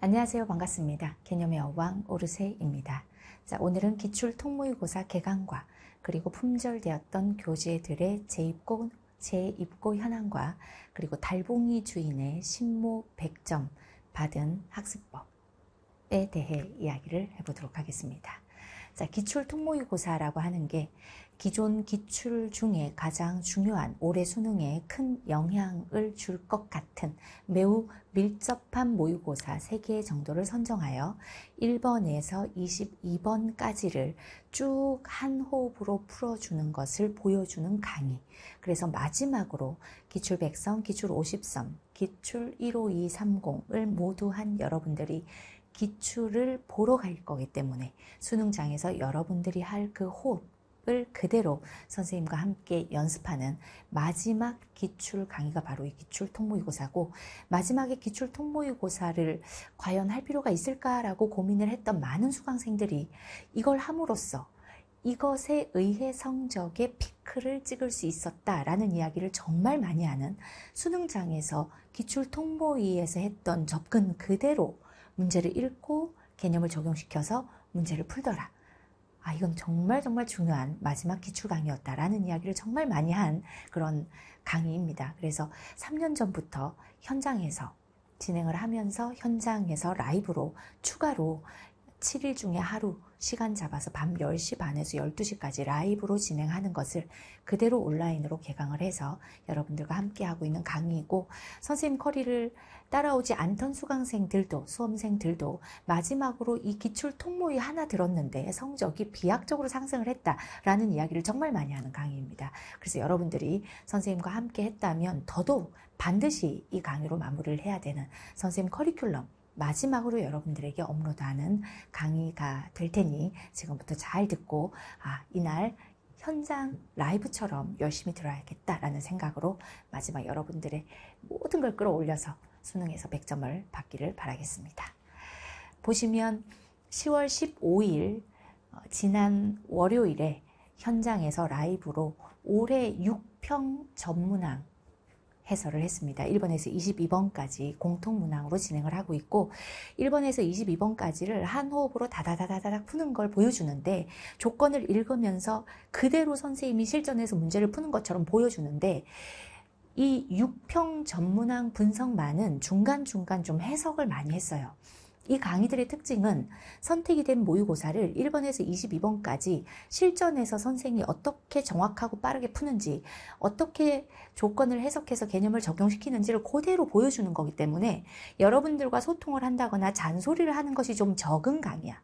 안녕하세요. 반갑습니다. 개념의 어왕 오르세입니다. 자, 오늘은 기출 통모의고사 개강과 그리고 품절되었던 교재들의 재입고, 재입고 현황과 그리고 달봉이 주인의 신모 100점 받은 학습법에 대해 이야기를 해보도록 하겠습니다. 자, 기출 통모의고사라고 하는 게 기존 기출 중에 가장 중요한 올해 수능에 큰 영향을 줄 것 같은 매우 밀접한 모의고사 3개 정도를 선정하여 1번에서 22번까지를 쭉 한 호흡으로 풀어주는 것을 보여주는 강의. 그래서 마지막으로 기출 100성, 기출 50성, 기출 15230을 모두 한 여러분들이 기출을 보러 갈 거기 때문에 수능장에서 여러분들이 할 그 호흡, 을 그대로 선생님과 함께 연습하는 마지막 기출 강의가 바로 이 기출 통모의고사고 마지막에 기출 통모의고사를 과연 할 필요가 있을까라고 고민을 했던 많은 수강생들이 이걸 함으로써 이것에 의해 성적의 피크를 찍을 수 있었다라는 이야기를 정말 많이 하는 수능장에서 기출 통보의에서 했던 접근 그대로 문제를 읽고 개념을 적용시켜서 문제를 풀더라. 아, 이건 정말 정말 중요한 마지막 기출 강의였다라는 이야기를 정말 많이 한 그런 강의입니다. 그래서 3년 전부터 현장에서 진행을 하면서 현장에서 라이브로 추가로 7일 중에 하루 시간 잡아서 밤 10시 반에서 12시까지 라이브로 진행하는 것을 그대로 온라인으로 개강을 해서 여러분들과 함께 하고 있는 강의이고 선생님 커리를 따라오지 않던 수강생들도 수험생들도 마지막으로 이 기출 통모의 하나 들었는데 성적이 비약적으로 상승을 했다라는 이야기를 정말 많이 하는 강의입니다. 그래서 여러분들이 선생님과 함께 했다면 더더욱 반드시 이 강의로 마무리를 해야 되는 선생님 커리큘럼 마지막으로 여러분들에게 업로드하는 강의가 될 테니 지금부터 잘 듣고 아, 이날 현장 라이브처럼 열심히 들어야겠다라는 생각으로 마지막 여러분들의 모든 걸 끌어올려서 수능에서 100점을 받기를 바라겠습니다. 보시면 10월 15일 어, 지난 월요일에 현장에서 라이브로 올해 6평 전문항 해설을 했습니다. 1번에서 22번까지 공통 문항으로 진행을 하고 있고 1번에서 22번까지를 한 호흡으로 다다다다닥 푸는 걸 보여주는데 조건을 읽으면서 그대로 선생님이 실전에서 문제를 푸는 것처럼 보여주는데 이 6평 전문항 분석만은 중간중간 좀 해석을 많이 했어요. 이 강의들의 특징은 선택이 된 모의고사를 1번에서 22번까지 실전에서 선생이 어떻게 정확하고 빠르게 푸는지 어떻게 조건을 해석해서 개념을 적용시키는지를 그대로 보여주는 거기 때문에 여러분들과 소통을 한다거나 잔소리를 하는 것이 좀 적은 강의야.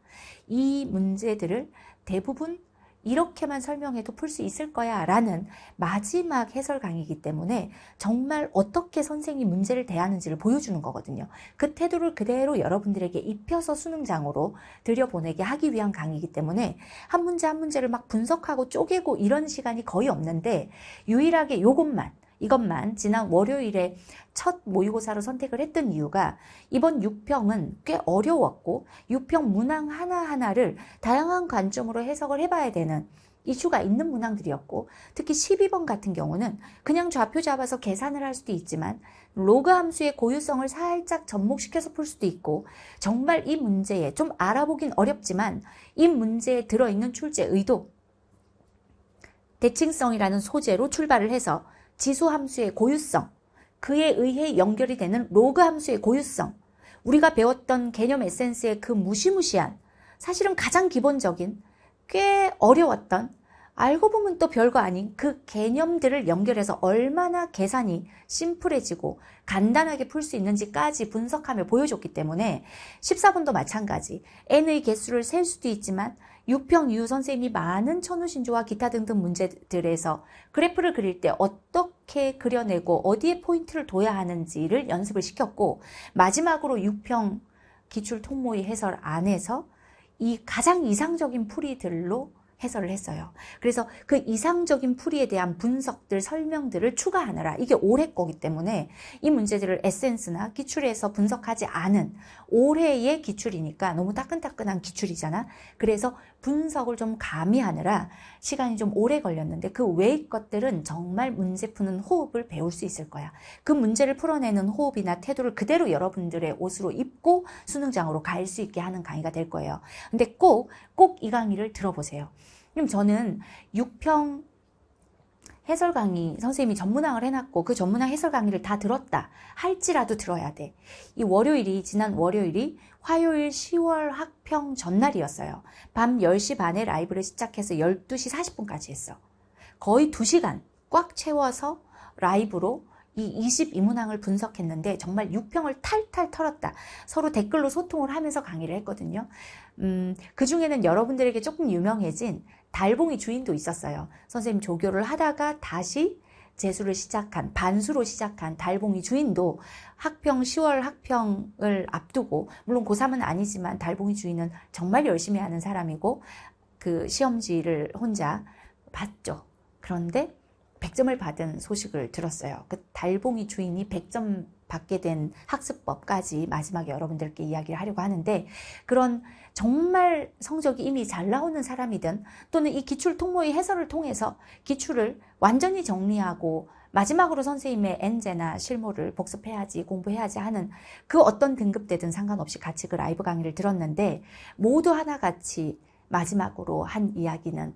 이 문제들을 대부분 이렇게만 설명해도 풀 수 있을 거야 라는 마지막 해설 강의이기 때문에 정말 어떻게 선생이 문제를 대하는지를 보여주는 거거든요. 그 태도를 그대로 여러분들에게 입혀서 수능장으로 들여보내게 하기 위한 강의이기 때문에 한 문제 한 문제를 막 분석하고 쪼개고 이런 시간이 거의 없는데 유일하게 요것만 이것만 지난 월요일에 첫 모의고사로 선택을 했던 이유가 이번 6평은 꽤 어려웠고 6평 문항 하나하나를 다양한 관점으로 해석을 해봐야 되는 이슈가 있는 문항들이었고 특히 12번 같은 경우는 그냥 좌표 잡아서 계산을 할 수도 있지만 로그 함수의 고유성을 살짝 접목시켜서 풀 수도 있고 정말 이 문제에 좀 알아보긴 어렵지만 이 문제에 들어있는 출제 의도 대칭성이라는 소재로 출발을 해서 지수 함수의 고유성, 그에 의해 연결이 되는 로그 함수의 고유성, 우리가 배웠던 개념 에센스의 그 무시무시한, 사실은 가장 기본적인, 꽤 어려웠던, 알고 보면 또 별거 아닌 그 개념들을 연결해서 얼마나 계산이 심플해지고 간단하게 풀 수 있는지까지 분석하며 보여줬기 때문에 14번도 마찬가지 n의 개수를 셀 수도 있지만 유평 유 선생님이 많은 천우 신조와 기타 등등 문제들에서 그래프를 그릴 때 어떻게 그려내고 어디에 포인트를 둬야 하는지를 연습을 시켰고 마지막으로 유평 기출 통모의 해설 안에서 이 가장 이상적인 풀이들로 해설을 했어요. 그래서 그 이상적인 풀이에 대한 분석들, 설명들을 추가하느라 이게 올해 거기 때문에 이 문제들을 에센스나 기출에서 분석하지 않은 올해의 기출이니까 너무 따끈따끈한 기출이잖아. 그래서 분석을 좀 가미하느라 시간이 좀 오래 걸렸는데 그 외의 것들은 정말 문제 푸는 호흡을 배울 수 있을 거야. 그 문제를 풀어내는 호흡이나 태도를 그대로 여러분들의 옷으로 입고 수능장으로 갈 수 있게 하는 강의가 될 거예요. 근데 꼭, 꼭 이 강의를 들어보세요. 그럼 저는 6평 해설 강의 선생님이 전문학을 해놨고 그전문학 해설 강의를 다 들었다 할지라도 들어야 돼. 이 월요일이 지난 월요일이 화요일 10월 학평 전날이었어요. 밤 10시 반에 라이브를 시작해서 12시 40분까지 했어. 거의 2시간 꽉 채워서 라이브로 이 22문항을 분석했는데 정말 6평을 탈탈 털었다. 서로 댓글로 소통을 하면서 강의를 했거든요. 음, 그 중에는 여러분들에게 조금 유명해진 달봉이 주인도 있었어요. 선생님 조교를 하다가 다시 재수를 시작한 반수로 시작한 달봉이 주인도 학평 10월 학평을 앞두고 물론 고3은 아니지만 달봉이 주인은 정말 열심히 하는 사람이고 그 시험지를 혼자 봤죠. 그런데 100점을 받은 소식을 들었어요. 그 달봉이 주인이 100점 받게 된 학습법까지 마지막 에 여러분들께 이야기를 하려고 하는데 그런 정말 성적이 이미 잘 나오는 사람이든 또는 이 기출 통모의 해설을 통해서 기출을 완전히 정리하고 마지막으로 선생님의 엔제나 실무를 복습해야지 공부해야지 하는 그 어떤 등급대든 상관없이 같이 그 라이브 강의를 들었는데 모두 하나같이 마지막으로 한 이야기는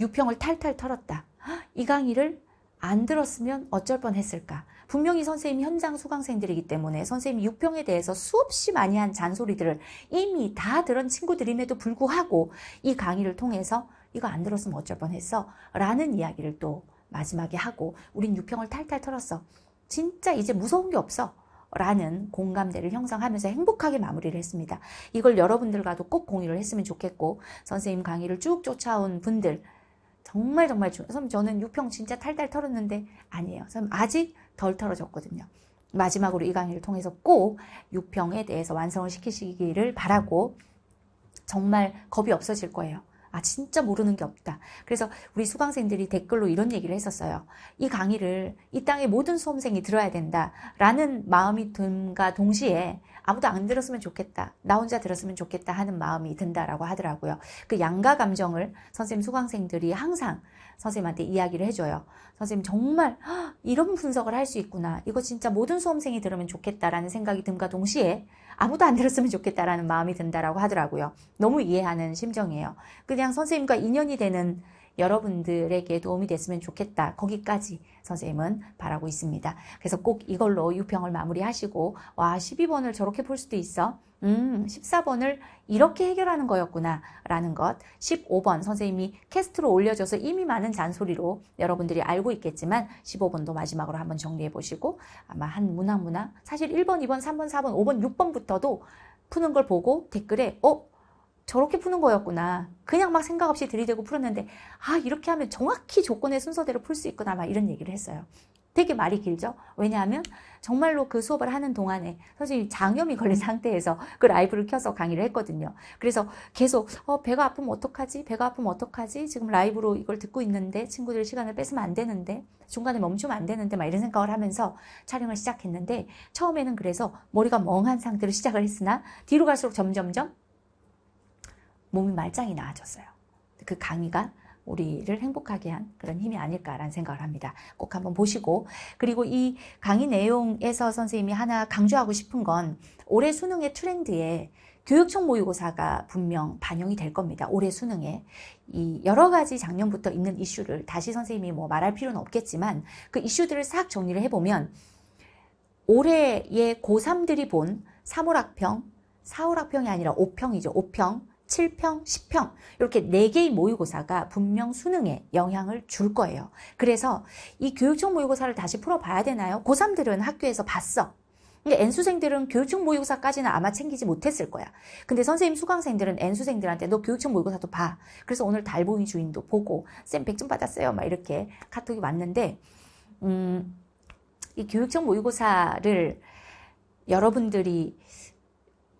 유평을 탈탈 털었다. 이 강의를 안 들었으면 어쩔 뻔했을까. 분명히 선생님이 현장 수강생들이기 때문에 선생님이 육평에 대해서 수없이 많이 한 잔소리들을 이미 다 들은 친구들임에도 불구하고 이 강의를 통해서 이거 안 들었으면 어쩔 뻔했어 라는 이야기를 또 마지막에 하고 우린 육평을 탈탈 털었어 진짜 이제 무서운 게 없어 라는 공감대를 형성하면서 행복하게 마무리를 했습니다. 이걸 여러분들과도 꼭 공유를 했으면 좋겠고 선생님 강의를 쭉 쫓아온 분들 정말 정말 중. 선생님 저는 6평 진짜 탈탈 털었는데 아니에요. 선생님 아직 덜 털어졌거든요. 마지막으로 이 강의를 통해서 꼭 6평에 대해서 완성을 시키시기를 바라고 정말 겁이 없어질 거예요. 아 진짜 모르는 게 없다. 그래서 우리 수강생들이 댓글로 이런 얘기를 했었어요. 이 강의를 이 땅의 모든 수험생이 들어야 된다라는 마음이 든과 동시에 아무도 안 들었으면 좋겠다. 나 혼자 들었으면 좋겠다 하는 마음이 든다라고 하더라고요. 그 양가 감정을 선생님 수강생들이 항상 선생님한테 이야기를 해줘요. 선생님 정말 이런 분석을 할 수 있구나. 이거 진짜 모든 수험생이 들으면 좋겠다라는 생각이 든과 동시에 아무도 안 들었으면 좋겠다라는 마음이 든다라고 하더라고요. 너무 이해하는 심정이에요. 그냥 선생님과 인연이 되는 여러분들에게 도움이 됐으면 좋겠다. 거기까지 선생님은 바라고 있습니다. 그래서 꼭 이걸로 6평을 마무리하시고 와 12번을 저렇게 볼 수도 있어. 음 14번을 이렇게 해결하는 거였구나 라는 것 15번 선생님이 캐스트로 올려줘서 이미 많은 잔소리로 여러분들이 알고 있겠지만 15번도 마지막으로 한번 정리해 보시고 아마 한 문항 문항 사실 1번 2번 3번 4번 5번 6번부터도 푸는 걸 보고 댓글에 어? 저렇게 푸는 거였구나. 그냥 막 생각 없이 들이대고 풀었는데 아 이렇게 하면 정확히 조건의 순서대로 풀 수 있구나 막 이런 얘기를 했어요. 되게 말이 길죠. 왜냐하면 정말로 그 수업을 하는 동안에 선생님 이 장염이 걸린 상태에서 그 라이브를 켜서 강의를 했거든요. 그래서 계속 어, 배가 아프면 어떡하지? 배가 아프면 어떡하지? 지금 라이브로 이걸 듣고 있는데 친구들 시간을 뺏으면 안 되는데 중간에 멈추면 안 되는데 막 이런 생각을 하면서 촬영을 시작했는데 처음에는 그래서 머리가 멍한 상태로 시작을 했으나 뒤로 갈수록 점점점 몸이 말짱이 나아졌어요. 그 강의가 우리를 행복하게 한 그런 힘이 아닐까라는 생각을 합니다. 꼭 한번 보시고 그리고 이 강의 내용에서 선생님이 하나 강조하고 싶은 건 올해 수능의 트렌드에 교육청 모의고사가 분명 반영이 될 겁니다. 올해 수능에 이 여러 가지 작년부터 있는 이슈를 다시 선생님이 뭐 말할 필요는 없겠지만 그 이슈들을 싹 정리를 해보면 올해의 고3들이 본 3월 학평, 4월 학평이 아니라 5평이죠. 5평, 7평, 10평 이렇게 4개의 모의고사가 분명 수능에 영향을 줄 거예요. 그래서 이 교육청 모의고사를 다시 풀어봐야 되나요? 고3들은 학교에서 봤어. 근데 N수생들은 교육청 모의고사까지는 아마 챙기지 못했을 거야. 근데 선생님 수강생들은 N수생들한테 너 교육청 모의고사도 봐. 그래서 오늘 달보이 주인도 보고 쌤 100점 받았어요. 막 이렇게 카톡이 왔는데 음, 이 교육청 모의고사를 여러분들이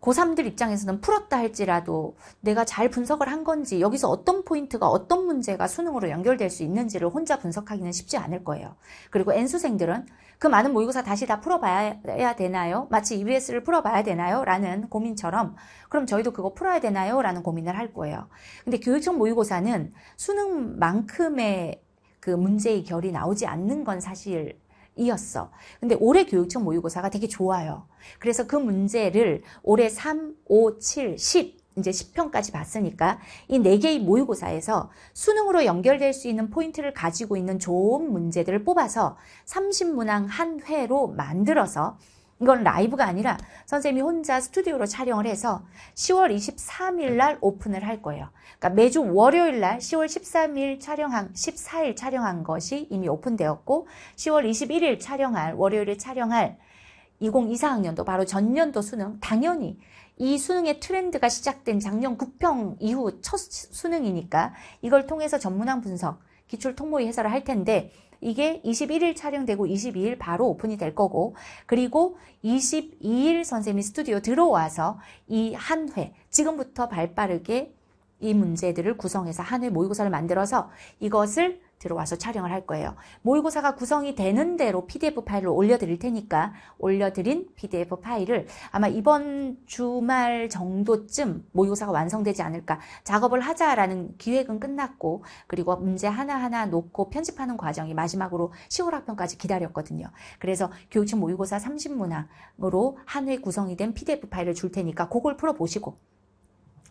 고3들 입장에서는 풀었다 할지라도 내가 잘 분석을 한 건지 여기서 어떤 포인트가 어떤 문제가 수능으로 연결될 수 있는지를 혼자 분석하기는 쉽지 않을 거예요. 그리고 N수생들은 그 많은 모의고사 다시 다 풀어봐야 되나요? 마치 EBS를 풀어봐야 되나요? 라는 고민처럼 그럼 저희도 그거 풀어야 되나요? 라는 고민을 할 거예요. 근데 교육청 모의고사는 수능만큼의 그 문제의 결이 나오지 않는 건 사실 이었어. 근데 올해 교육청 모의고사가 되게 좋아요. 그래서 그 문제를 올해 3, 5, 7, 10 이제 10편까지 봤으니까 이 네 개의 모의고사에서 수능으로 연결될 수 있는 포인트를 가지고 있는 좋은 문제들을 뽑아서 30문항 한 회로 만들어서 이건 라이브가 아니라 선생님이 혼자 스튜디오로 촬영을 해서 10월 23일 날 오픈을 할 거예요. 그러니까 매주 월요일 날 10월 13일 촬영한 14일 촬영한 것이 이미 오픈되었고 10월 21일 촬영할 월요일에 촬영할 2024학년도 바로 전년도 수능 당연히 이 수능의 트렌드가 시작된 작년 국평 이후 첫 수능이니까 이걸 통해서 전문항 분석, 기출 통모의 해설을 할 텐데 이게 21일 촬영되고 22일 바로 오픈이 될 거고 그리고 22일 선생님이 스튜디오 들어와서 이 한 회 지금부터 발빠르게 이 문제들을 구성해서 한 회 모의고사를 만들어서 이것을 들어와서 촬영을 할 거예요. 모의고사가 구성이 되는 대로 PDF 파일로 올려드릴 테니까 올려드린 PDF 파일을 아마 이번 주말 정도쯤 모의고사가 완성되지 않을까 작업을 하자라는 기획은 끝났고 그리고 문제 하나하나 놓고 편집하는 과정이 마지막으로 10월 학평까지 기다렸거든요. 그래서 교육청 모의고사 30문항으로 한 회 구성이 된 PDF 파일을 줄 테니까 그걸 풀어보시고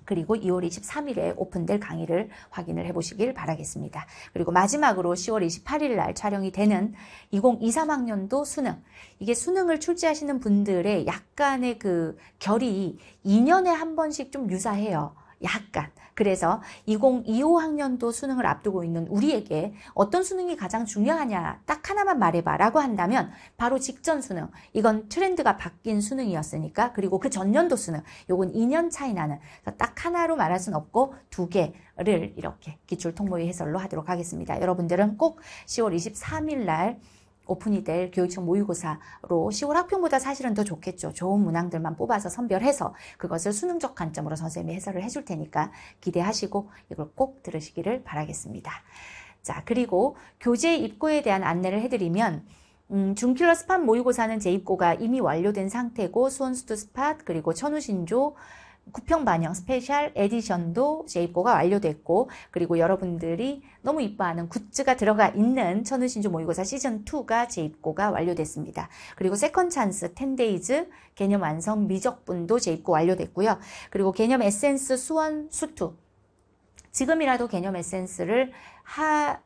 그리고 2월 23일에 오픈될 강의를 확인을 해보시길 바라겠습니다. 그리고 마지막으로 10월 28일 날 촬영이 되는 2023학년도 수능 이게 수능을 출제하시는 분들의 약간의 그 결이 2년에 한 번씩 좀 유사해요. 약간. 그래서 2025 학년도 수능을 앞두고 있는 우리에게 어떤 수능이 가장 중요하냐 딱 하나만 말해봐 라고 한다면 바로 직전 수능 이건 트렌드가 바뀐 수능이었으니까 그리고 그 전년도 수능 요건 2년 차이 나는 딱 하나로 말할 순 없고 두 개를 이렇게 기출통모의 해설로 하도록 하겠습니다. 여러분들은 꼭 10월 23일 날 오픈이 될 교육청 모의고사로 시골 학평보다 사실은 더 좋겠죠. 좋은 문항들만 뽑아서 선별해서 그것을 수능적 관점으로 선생님이 해설을 해줄 테니까 기대하시고 이걸 꼭 들으시기를 바라겠습니다. 자, 그리고 교재 입고에 대한 안내를 해드리면 음, 중킬러 스팟 모의고사는 재입고가 이미 완료된 상태고 수원수도 스팟 그리고 천우신조 구평 반영 스페셜 에디션도 제 입고가 완료됐고 그리고 여러분들이 너무 이뻐하는 굿즈가 들어가 있는 천우신주 모의고사 시즌2가 제 입고가 완료됐습니다. 그리고 세컨 찬스 10데이즈 개념 완성 미적분도 제 입고 완료됐고요. 그리고 개념 에센스 수원 수투 지금이라도 개념 에센스를 하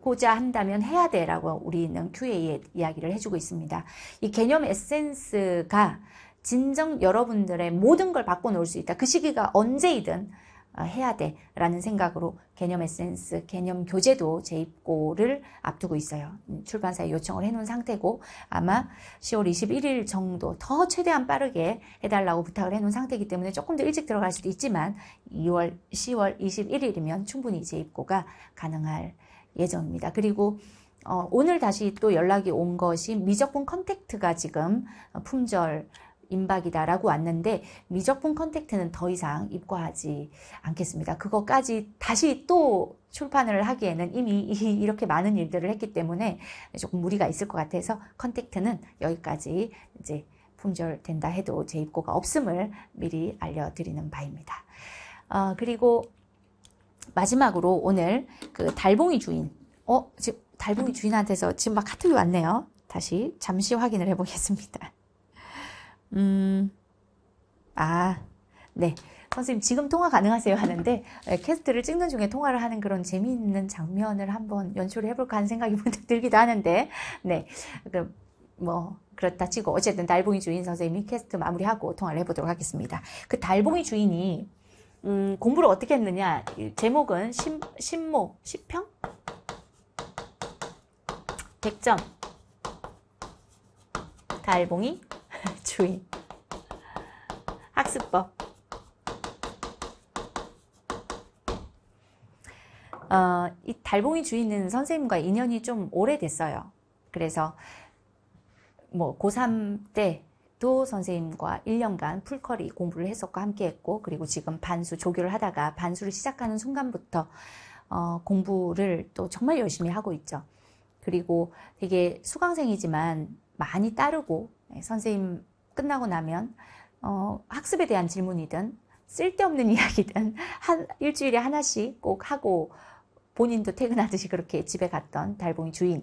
고자 한다면 해야 돼라고 우리는 QA에 이야기를 해주고 있습니다. 이 개념 에센스가 진정 여러분들의 모든 걸 바꿔놓을 수 있다. 그 시기가 언제이든 아, 해야 돼 라는 생각으로 개념 에센스, 개념 교재도 재입고를 앞두고 있어요. 음, 출판사에 요청을 해놓은 상태고 아마 10월 21일 정도 더 최대한 빠르게 해달라고 부탁을 해놓은 상태이기 때문에 조금 더 일찍 들어갈 수도 있지만 2월, 10월 21일이면 충분히 재입고가 가능할 예정입니다. 그리고 어, 오늘 다시 또 연락이 온 것이 미적분 컨택트가 지금 품절 임박이다라고 왔는데 미적분 컨택트는 더 이상 입고하지 않겠습니다. 그거까지 다시 또 출판을 하기에는 이미 이렇게 많은 일들을 했기 때문에 조금 무리가 있을 것 같아서 컨택트는 여기까지 이제 품절된다 해도 재입고가 없음을 미리 알려드리는 바입니다. 어, 그리고 마지막으로 오늘 그 달봉이 주인, 어, 지금 달봉이 주인한테서 지금 막 카톡이 왔네요. 다시 잠시 확인을 해보겠습니다. 음, 아, 네. 선생님 지금 통화 가능하세요 하는데 예, 캐스트를 찍는 중에 통화를 하는 그런 재미있는 장면을 한번 연출을 해볼까 하는 생각이 문득 들기도 하는데 네뭐 그, 뭐, 그렇다 치고 어쨌든 달봉이 주인 선생님이 캐스트 마무리하고 통화를 해보도록 하겠습니다 그 달봉이 주인이 음, 공부를 어떻게 했느냐 제목은 심, 심모 10평 100점 달봉이 주인 학습법 어, 이 달봉이 주인은 선생님과 인연이 좀 오래됐어요. 그래서 뭐 고3 때도 선생님과 1년간 풀커리 공부를 했었고 함께 했고 그리고 지금 반수 조교를 하다가 반수를 시작하는 순간부터 어, 공부를 또 정말 열심히 하고 있죠. 그리고 되게 수강생이지만 많이 따르고 네, 선생님 끝나고 나면 어, 학습에 대한 질문이든 쓸데없는 이야기든 한 일주일에 하나씩 꼭 하고 본인도 퇴근하듯이 그렇게 집에 갔던 달봉이 주인이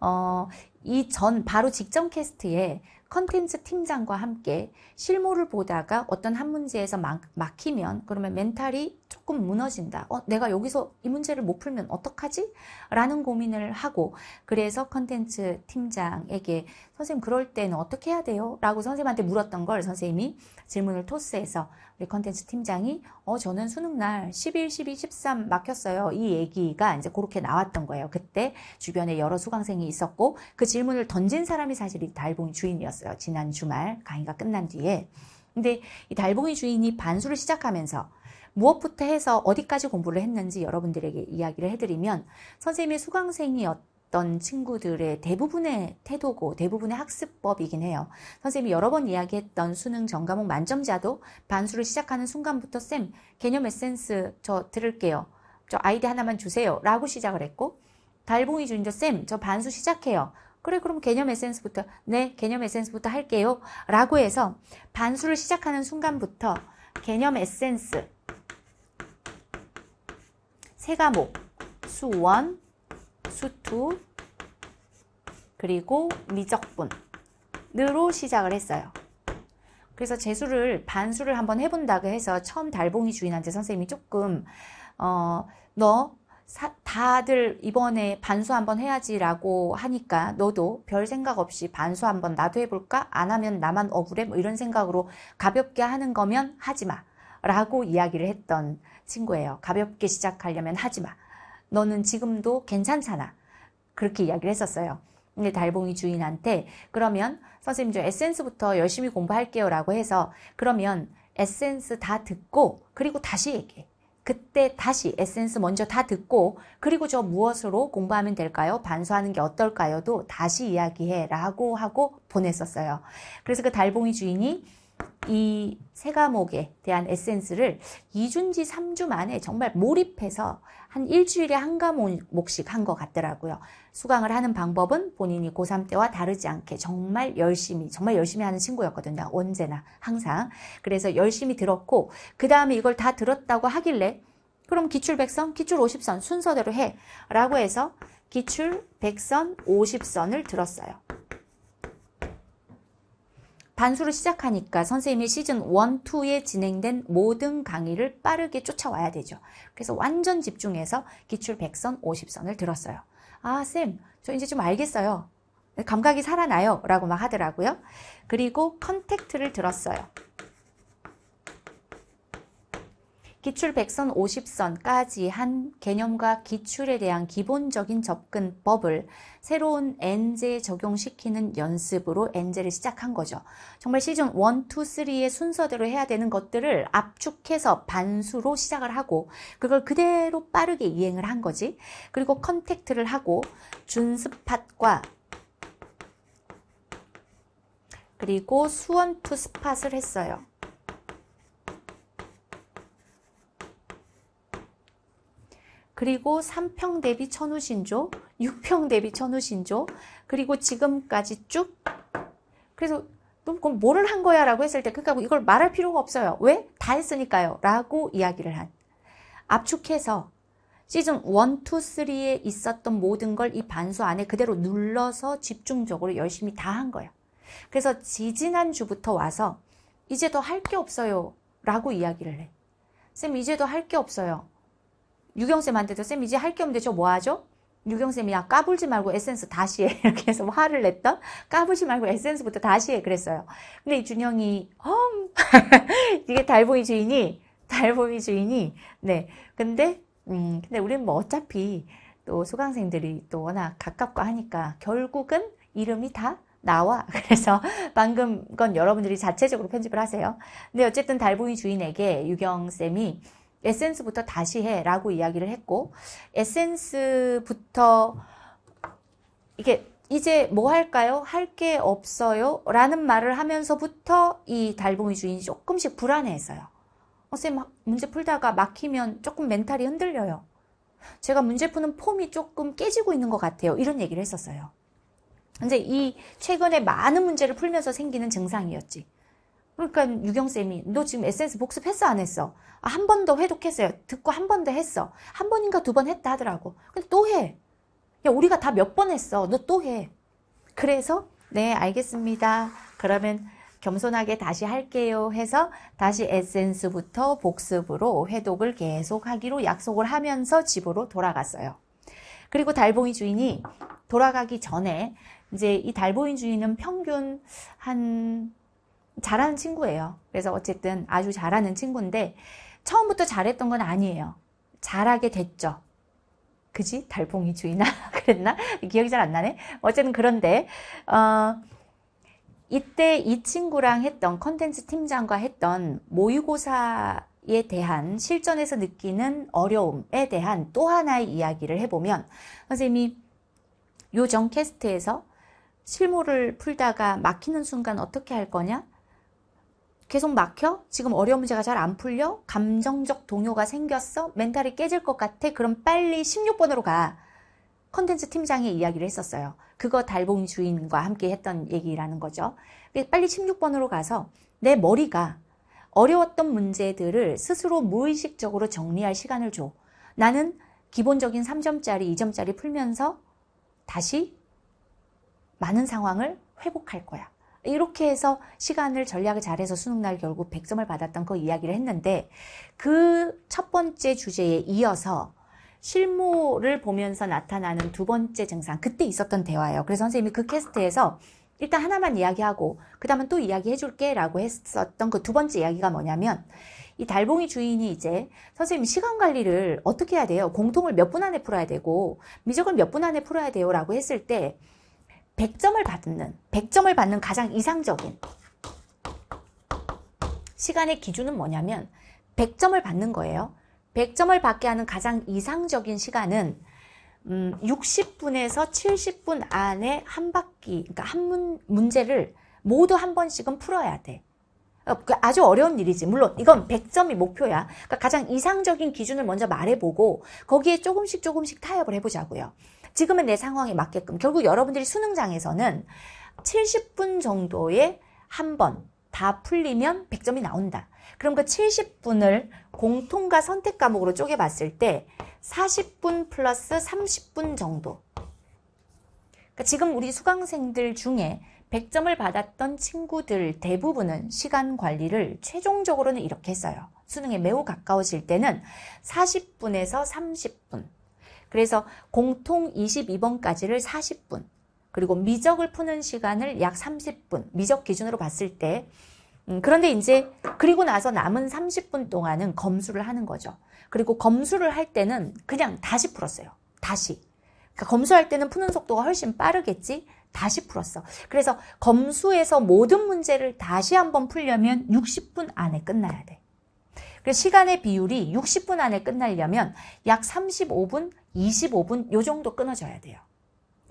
어, 이전 바로 직전 캐스트에 컨텐츠 팀장과 함께 실무를 보다가 어떤 한 문제에서 막히면 막 그러면 멘탈이 조금 무너진다. 어, 내가 여기서 이 문제를 못 풀면 어떡하지? 라는 고민을 하고 그래서 컨텐츠 팀장에게 선생님 그럴 때는 어떻게 해야 돼요? 라고 선생님한테 물었던 걸 선생님이 질문을 토스해서 우리 컨텐츠 팀장이 어 저는 수능 날 11, 12, 13 막혔어요. 이 얘기가 이제 그렇게 나왔던 거예요. 그때 주변에 여러 수강생이 있었고 그 질문을 던진 사람이 사실 이 달봉이 주인이었어요. 지난 주말 강의가 끝난 뒤에. 근데 이 달봉이 주인이 반수를 시작하면서 무엇부터 해서 어디까지 공부를 했는지 여러분들에게 이야기를 해드리면 선생님의 수강생이었 던 친구들의 대부분의 태도고 대부분의 학습법이긴 해요. 선생님이 여러 번 이야기했던 수능 전과목 만점자도 반수를 시작하는 순간부터 쌤 개념 에센스 저 들을게요. 저 아이디 하나만 주세요. 라고 시작을 했고 달봉이 주인도 쌤저 반수 시작해요. 그래 그럼 개념 에센스부터 네 개념 에센스부터 할게요 라고 해서 반수를 시작하는 순간부터 개념 에센스 세 과목 수원 수투 그리고 미적분으로 시작을 했어요 그래서 재수를 반수를 한번 해본다고 해서 처음 달봉이 주인한테 선생님이 조금 어너 다들 이번에 반수 한번 해야지라고 하니까 너도 별 생각 없이 반수 한번 나도 해볼까? 안 하면 나만 억울해? 뭐 이런 생각으로 가볍게 하는 거면 하지 마. 라고 이야기를 했던 친구예요. 가볍게 시작하려면 하지 마. 너는 지금도 괜찮잖아. 그렇게 이야기를 했었어요. 근데 달봉이 주인한테 그러면 선생님 저 에센스부터 열심히 공부할게요 라고 해서 그러면 에센스 다 듣고 그리고 다시 얘기해. 그때 다시 에센스 먼저 다 듣고 그리고 저 무엇으로 공부하면 될까요? 반수하는 게 어떨까요?도 다시 이야기해라고 하고 보냈었어요. 그래서 그 달봉이 주인이 이세 과목에 대한 에센스를 2준지 3주 만에 정말 몰입해서 한 일주일에 한 과목씩 한 것 같더라고요. 수강을 하는 방법은 본인이 고3 때와 다르지 않게 정말 열심히, 정말 열심히 하는 친구였거든요. 언제나, 항상. 그래서 열심히 들었고, 그 다음에 이걸 다 들었다고 하길래, 그럼 기출 100선, 기출 50선 순서대로 해. 라고 해서 기출 100선, 50선을 들었어요. 반수를 시작하니까 선생님이 시즌 1, 2에 진행된 모든 강의를 빠르게 쫓아와야 되죠. 그래서 완전 집중해서 기출 100선, 50선을 들었어요. 아, 쌤, 저 이제 좀 알겠어요. 감각이 살아나요. 라고 막 하더라고요. 그리고 컨택트를 들었어요. 기출 100선 50선까지 한 개념과 기출에 대한 기본적인 접근법을 새로운 엔제 적용시키는 연습으로 엔제를 시작한 거죠. 정말 시즌 1, 2, 3의 순서대로 해야 되는 것들을 압축해서 반수로 시작을 하고 그걸 그대로 빠르게 이행을 한 거지. 그리고 컨택트를 하고 준스팟과 그리고 수원 투 스팟을 했어요. 그리고 3평 대비 천우신조, 6평 대비 천우신조, 그리고 지금까지 쭉. 그래서 그럼 뭐를 한 거야? 라고 했을 때, 그러니까 뭐 이걸 말할 필요가 없어요. 왜? 다 했으니까요. 라고 이야기를 한. 압축해서 시즌 1, 2, 3에 있었던 모든 걸 이 반수 안에 그대로 눌러서 집중적으로 열심히 다 한 거예요. 그래서 지지난주부터 와서 이제 더 할 게 없어요. 라고 이야기를 해. 쌤, 이제 더 할 게 없어요. 유경쌤한테도 쌤 이제 할 게 없는데 저뭐 하죠? 유경쌤이 야 까불지 말고 에센스 다시 해 이렇게 해서 뭐 화를 냈던 까불지 말고 에센스부터 다시 해 그랬어요 근데 이 준영이 험 이게 달봉이 주인이 달봉이 주인이 네 근데 음 근데 우리는 뭐 어차피 또 수강생들이 또 워낙 가깝고 하니까 결국은 이름이 다 나와 그래서 방금 건 여러분들이 자체적으로 편집을 하세요 근데 어쨌든 달봉이 주인에게 유경쌤이 에센스부터 다시 해 라고 이야기를 했고 에센스부터 이게 이제 뭐 할까요? 할 게 없어요? 라는 말을 하면서부터 이 달봉이 주인이 조금씩 불안해했어요. 어, 선생님, 문제 풀다가 막히면 조금 멘탈이 흔들려요. 제가 문제 푸는 폼이 조금 깨지고 있는 것 같아요. 이런 얘기를 했었어요. 근데 이 최근에 많은 문제를 풀면서 생기는 증상이었지. 그러니까 유경쌤이 너 지금 에센스 복습했어 안 했어? 아, 한 번 더 회독했어요. 듣고 한 번 더 했어. 한 번인가 두 번 했다 하더라고. 근데 또 해. 야 우리가 다 몇 번 했어. 너 또 해. 그래서 네 알겠습니다. 그러면 겸손하게 다시 할게요 해서 다시 에센스부터 복습으로 회독을 계속하기로 약속을 하면서 집으로 돌아갔어요. 그리고 달봉이 주인이 돌아가기 전에 이제 이 달봉이 주인은 평균 한 잘하는 친구예요. 그래서 어쨌든 아주 잘하는 친구인데 처음부터 잘했던 건 아니에요. 잘하게 됐죠. 그지? 달봉이 주인아 그랬나? 기억이 잘 안 나네. 어쨌든 그런데 어, 이때 이 친구랑 했던 컨텐츠 팀장과 했던 모의고사에 대한 실전에서 느끼는 어려움에 대한 또 하나의 이야기를 해보면 선생님이 요정 캐스트에서 실무를 풀다가 막히는 순간 어떻게 할 거냐? 계속 막혀? 지금 어려운 문제가 잘 안 풀려? 감정적 동요가 생겼어? 멘탈이 깨질 것 같아? 그럼 빨리 16번으로 가. 컨텐츠 팀장의 이야기를 했었어요. 그거 달봉 주인과 함께 했던 얘기라는 거죠. 빨리 16번으로 가서 내 머리가 어려웠던 문제들을 스스로 무의식적으로 정리할 시간을 줘. 나는 기본적인 3점짜리, 2점짜리 풀면서 다시 많은 상황을 회복할 거야. 이렇게 해서 시간을 전략을 잘해서 수능날 결국 100점을 받았던 그 이야기를 했는데 그 첫 번째 주제에 이어서 실무를 보면서 나타나는 두 번째 증상 그때 있었던 대화예요. 그래서 선생님이 그 캐스트에서 일단 하나만 이야기하고 그 다음은 또 이야기해 줄게 라고 했었던 그 두 번째 이야기가 뭐냐면 이 달봉이 주인이 이제 선생님 시간 관리를 어떻게 해야 돼요? 공통을 몇 분 안에 풀어야 되고 미적을 몇 분 안에 풀어야 돼요 라고 했을 때 100점을 받는 100점을 받는 가장 이상적인 시간의 기준은 뭐냐면 100점을 받는 거예요. 100점을 받게 하는 가장 이상적인 시간은 음, 60분에서 70분 안에 한 바퀴, 그러니까 한 문, 문제를 모두 한 번씩은 풀어야 돼. 어, 그 아주 어려운 일이지. 물론 이건 100점이 목표야. 그러니까 가장 이상적인 기준을 먼저 말해보고 거기에 조금씩 조금씩 타협을 해보자고요. 지금은 내 상황에 맞게끔 결국 여러분들이 수능장에서는 70분 정도에 한 번 다 풀리면 100점이 나온다. 그럼 그 70분을 공통과 선택 과목으로 쪼개봤을 때 40분 플러스 30분 정도. 그러니까 지금 우리 수강생들 중에 100점을 받았던 친구들 대부분은 시간 관리를 최종적으로는 이렇게 했어요. 수능에 매우 가까워질 때는 40분에서 30분. 그래서 공통 22번까지를 40분, 그리고 미적을 푸는 시간을 약 30분, 미적 기준으로 봤을 때 음, 그런데 이제 그리고 나서 남은 30분 동안은 검수를 하는 거죠. 그리고 검수를 할 때는 그냥 다시 풀었어요. 다시. 그러니까 검수할 때는 푸는 속도가 훨씬 빠르겠지? 다시 풀었어. 그래서 검수에서 모든 문제를 다시 한번 풀려면 60분 안에 끝나야 돼. 그 시간의 비율이 60분 안에 끝나려면 약 35분, 25분 요 정도 끊어져야 돼요.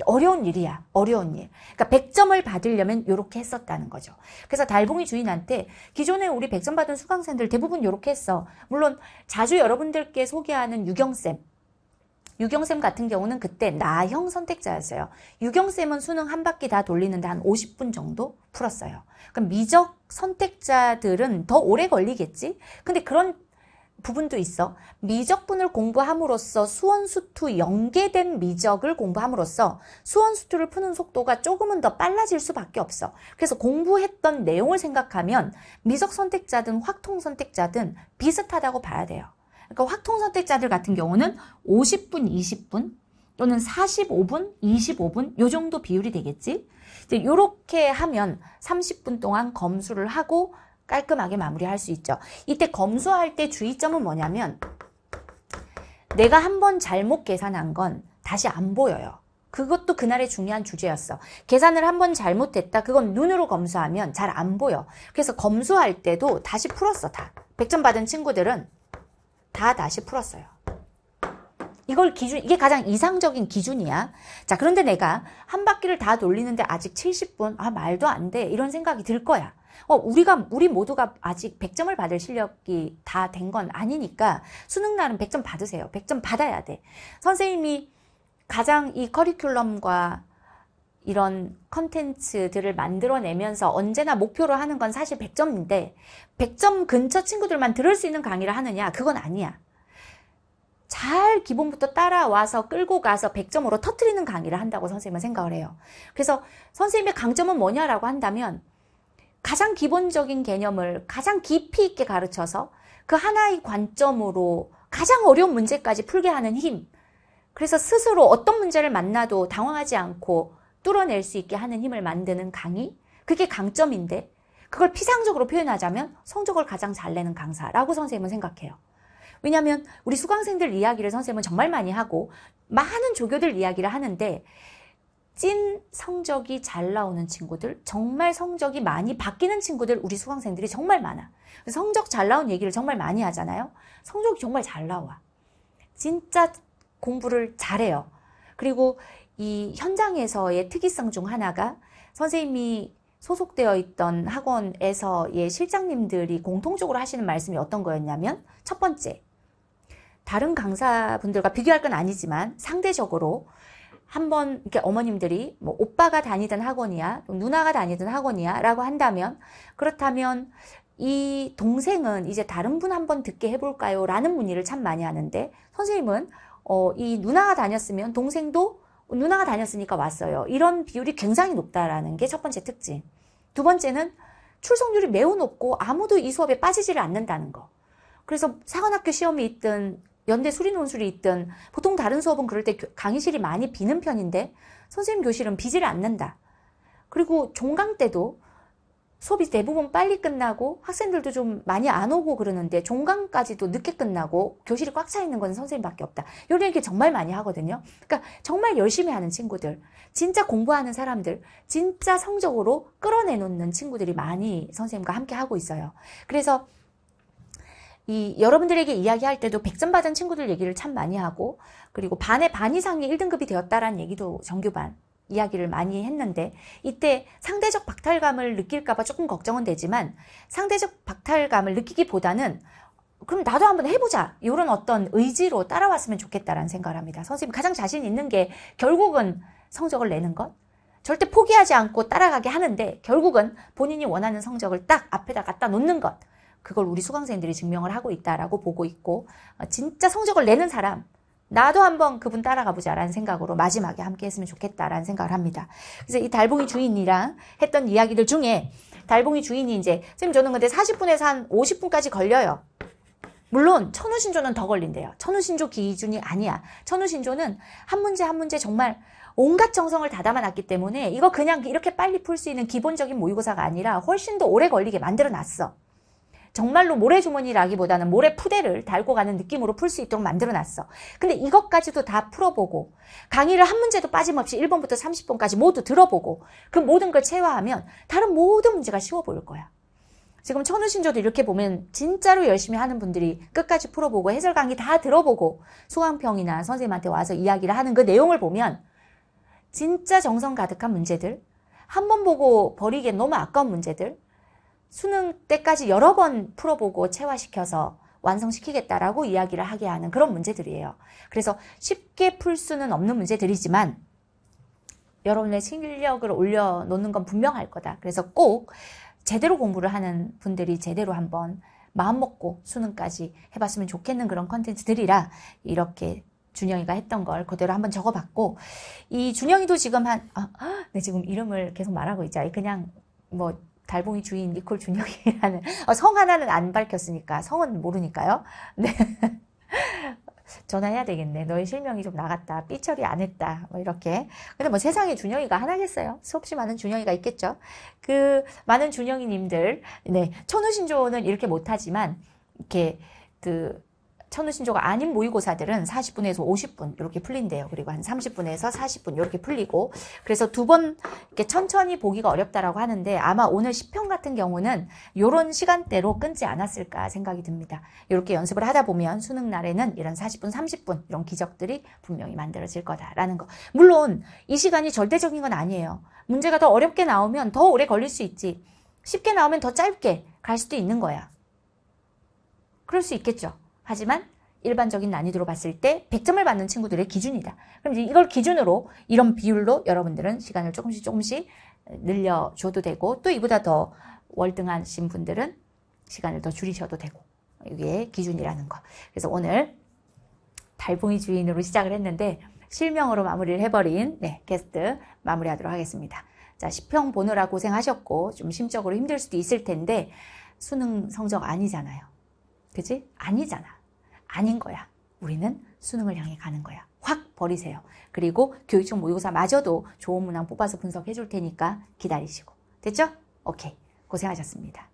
어려운 일이야. 어려운 일. 그러니까 100점을 받으려면 요렇게 했었다는 거죠. 그래서 달봉이 주인한테 기존에 우리 100점 받은 수강생들 대부분 요렇게 했어. 물론 자주 여러분들께 소개하는 유경쌤 유경쌤 같은 경우는 그때 나형 선택자였어요. 유경쌤은 수능 한 바퀴 다 돌리는데 한 50분 정도 풀었어요. 그럼 미적 선택자들은 더 오래 걸리겠지? 근데 그런 부분도 있어. 미적분을 공부함으로써 수원수투 연계된 미적을 공부함으로써 수원수투를 푸는 속도가 조금은 더 빨라질 수밖에 없어. 그래서 공부했던 내용을 생각하면 미적 선택자든 확통 선택자든 비슷하다고 봐야 돼요. 그러니까 확통 선택자들 같은 경우는 50분, 20분 또는 45분, 25분 요 정도 비율이 되겠지. 이제 요렇게 하면 30분 동안 검수를 하고 깔끔하게 마무리할 수 있죠. 이때 검수할 때 주의점은 뭐냐면 내가 한 번 잘못 계산한 건 다시 안 보여요. 그것도 그날의 중요한 주제였어. 계산을 한 번 잘못했다. 그건 눈으로 검수하면 잘 안 보여. 그래서 검수할 때도 다시 풀었어, 다. 100점 받은 친구들은 다 다시 풀었어요. 이걸 기준, 이게 가장 이상적인 기준이야. 자, 그런데 내가 한 바퀴를 다 돌리는데 아직 70분, 아, 말도 안 돼. 이런 생각이 들 거야. 어, 우리가, 우리 모두가 아직 100점을 받을 실력이 다 된 건 아니니까 수능날은 100점 받으세요. 100점 받아야 돼. 선생님이 가장 이 커리큘럼과 이런 컨텐츠들을 만들어내면서 언제나 목표로 하는 건 사실 100점인데 100점 근처 친구들만 들을 수 있는 강의를 하느냐 그건 아니야. 잘 기본부터 따라와서 끌고 가서 100점으로 터트리는 강의를 한다고 선생님은 생각을 해요. 그래서 선생님의 강점은 뭐냐라고 한다면 가장 기본적인 개념을 가장 깊이 있게 가르쳐서 그 하나의 관점으로 가장 어려운 문제까지 풀게 하는 힘. 그래서 스스로 어떤 문제를 만나도 당황하지 않고 뚫어낼 수 있게 하는 힘을 만드는 강의 그게 강점인데 그걸 피상적으로 표현하자면 성적을 가장 잘 내는 강사라고 선생님은 생각해요. 왜냐하면 우리 수강생들 이야기를 선생님은 정말 많이 하고 많은 조교들 이야기를 하는데 찐 성적이 잘 나오는 친구들, 정말 성적이 많이 바뀌는 친구들 우리 수강생들이 정말 많아. 성적 잘 나온 얘기를 정말 많이 하잖아요. 성적이 정말 잘 나와. 진짜 공부를 잘해요. 그리고 이 현장에서의 특이성 중 하나가 선생님이 소속되어 있던 학원에서의 예, 실장님들이 공통적으로 하시는 말씀이 어떤 거였냐면 첫 번째, 다른 강사분들과 비교할 건 아니지만 상대적으로 한번 이렇게 어머님들이 뭐 오빠가 다니던 학원이야, 뭐 누나가 다니던 학원이야 라고 한다면 그렇다면 이 동생은 이제 다른 분 한번 듣게 해볼까요? 라는 문의를 참 많이 하는데 선생님은 어, 이 누나가 다녔으면 동생도 누나가 다녔으니까 왔어요. 이런 비율이 굉장히 높다라는 게 첫 번째 특징. 두 번째는 출석률이 매우 높고 아무도 이 수업에 빠지지를 않는다는 거. 그래서 사관학교 시험이 있든 연대 수리논술이 있든 보통 다른 수업은 그럴 때 강의실이 많이 비는 편인데 선생님 교실은 비지를 않는다. 그리고 종강 때도 수업이 대부분 빨리 끝나고 학생들도 좀 많이 안 오고 그러는데 종강까지도 늦게 끝나고 교실이 꽉 차 있는 건 선생님밖에 없다. 이런 얘기 정말 많이 하거든요. 그러니까 정말 열심히 하는 친구들, 진짜 공부하는 사람들, 진짜 성적으로 끌어내놓는 친구들이 많이 선생님과 함께 하고 있어요. 그래서 이 여러분들에게 이야기할 때도 100점 받은 친구들 얘기를 참 많이 하고 그리고 반의 반 이상이 1등급이 되었다라는 얘기도 정규반 이야기를 많이 했는데 이때 상대적 박탈감을 느낄까봐 조금 걱정은 되지만 상대적 박탈감을 느끼기보다는 그럼 나도 한번 해보자 이런 어떤 의지로 따라왔으면 좋겠다라는 생각을 합니다. 선생님 가장 자신 있는 게 결국은 성적을 내는 것 절대 포기하지 않고 따라가게 하는데 결국은 본인이 원하는 성적을 딱 앞에다 갖다 놓는 것 그걸 우리 수강생들이 증명을 하고 있다라고 보고 있고 어, 진짜 성적을 내는 사람 나도 한번 그분 따라가 보자라는 생각으로 마지막에 함께 했으면 좋겠다라는 생각을 합니다. 그래서 이 달봉이 주인이랑 했던 이야기들 중에 달봉이 주인이 이제 선생님 저는 근데 40분에서 한 50분까지 걸려요. 물론 천우신조는 더 걸린대요. 천우신조 기준이 아니야. 천우신조는 한 문제 한 문제 정말 온갖 정성을 다 담아놨기 때문에 이거 그냥 이렇게 빨리 풀 수 있는 기본적인 모의고사가 아니라 훨씬 더 오래 걸리게 만들어놨어. 정말로 모래주머니라기보다는 모래 푸대를 달고 가는 느낌으로 풀 수 있도록 만들어놨어. 근데 이것까지도 다 풀어보고 강의를 한 문제도 빠짐없이 1번부터 30번까지 모두 들어보고 그 모든 걸 체화하면 다른 모든 문제가 쉬워 보일 거야. 지금 천우신조도 이렇게 보면 진짜로 열심히 하는 분들이 끝까지 풀어보고 해설 강의 다 들어보고 수강평이나 선생님한테 와서 이야기를 하는 그 내용을 보면 진짜 정성 가득한 문제들 한 번 보고 버리기엔 너무 아까운 문제들 수능 때까지 여러 번 풀어보고 체화시켜서 완성시키겠다라고 이야기를 하게 하는 그런 문제들이에요. 그래서 쉽게 풀 수는 없는 문제들이지만 여러분의 실력을 올려놓는 건 분명할 거다. 그래서 꼭 제대로 공부를 하는 분들이 제대로 한번 마음먹고 수능까지 해봤으면 좋겠는 그런 컨텐츠들이라 이렇게 준영이가 했던 걸 그대로 한번 적어봤고 이 준영이도 지금 한, 아, 아 네, 지금 이름을 계속 말하고 있죠. 그냥 뭐 달봉이 주인 니콜 준혁이라는 어, 성 하나는 안 밝혔으니까 성은 모르니까요. 네. 전화해야 되겠네. 너의 실명이 좀 나갔다. 삐처리 안 했다. 뭐 이렇게. 근데 뭐 세상에 준영이가 하나겠어요. 수없이 많은 준영이가 있겠죠. 그 많은 준영이님들, 네 천우신조는 이렇게 못하지만 이렇게 그 천우신조가 아닌 모의고사들은 40분에서 50분 이렇게 풀린대요. 그리고 한 30분에서 40분 이렇게 풀리고 그래서 두 번 이렇게 천천히 보기가 어렵다라고 하는데 아마 오늘 10편 같은 경우는 이런 시간대로 끊지 않았을까 생각이 듭니다. 이렇게 연습을 하다 보면 수능 날에는 이런 40분, 30분 이런 기적들이 분명히 만들어질 거다라는 거. 물론 이 시간이 절대적인 건 아니에요. 문제가 더 어렵게 나오면 더 오래 걸릴 수 있지. 쉽게 나오면 더 짧게 갈 수도 있는 거야. 그럴 수 있겠죠. 하지만 일반적인 난이도로 봤을 때 100점을 받는 친구들의 기준이다. 그럼 이걸 기준으로 이런 비율로 여러분들은 시간을 조금씩 조금씩 늘려줘도 되고 또 이보다 더 월등하신 분들은 시간을 더 줄이셔도 되고 이게 기준이라는 거. 그래서 오늘 달봉이 주인으로 시작을 했는데 실명으로 마무리를 해버린 네, 게스트 마무리하도록 하겠습니다. 자, 시평 보느라 고생하셨고 좀 심적으로 힘들 수도 있을 텐데 수능 성적 아니잖아요. 그지? 아니잖아. 아닌 거야. 우리는 수능을 향해 가는 거야. 확 버리세요. 그리고 교육청 모의고사마저도 좋은 문항 뽑아서 분석해 줄 테니까 기다리시고. 됐죠? 오케이. 고생하셨습니다.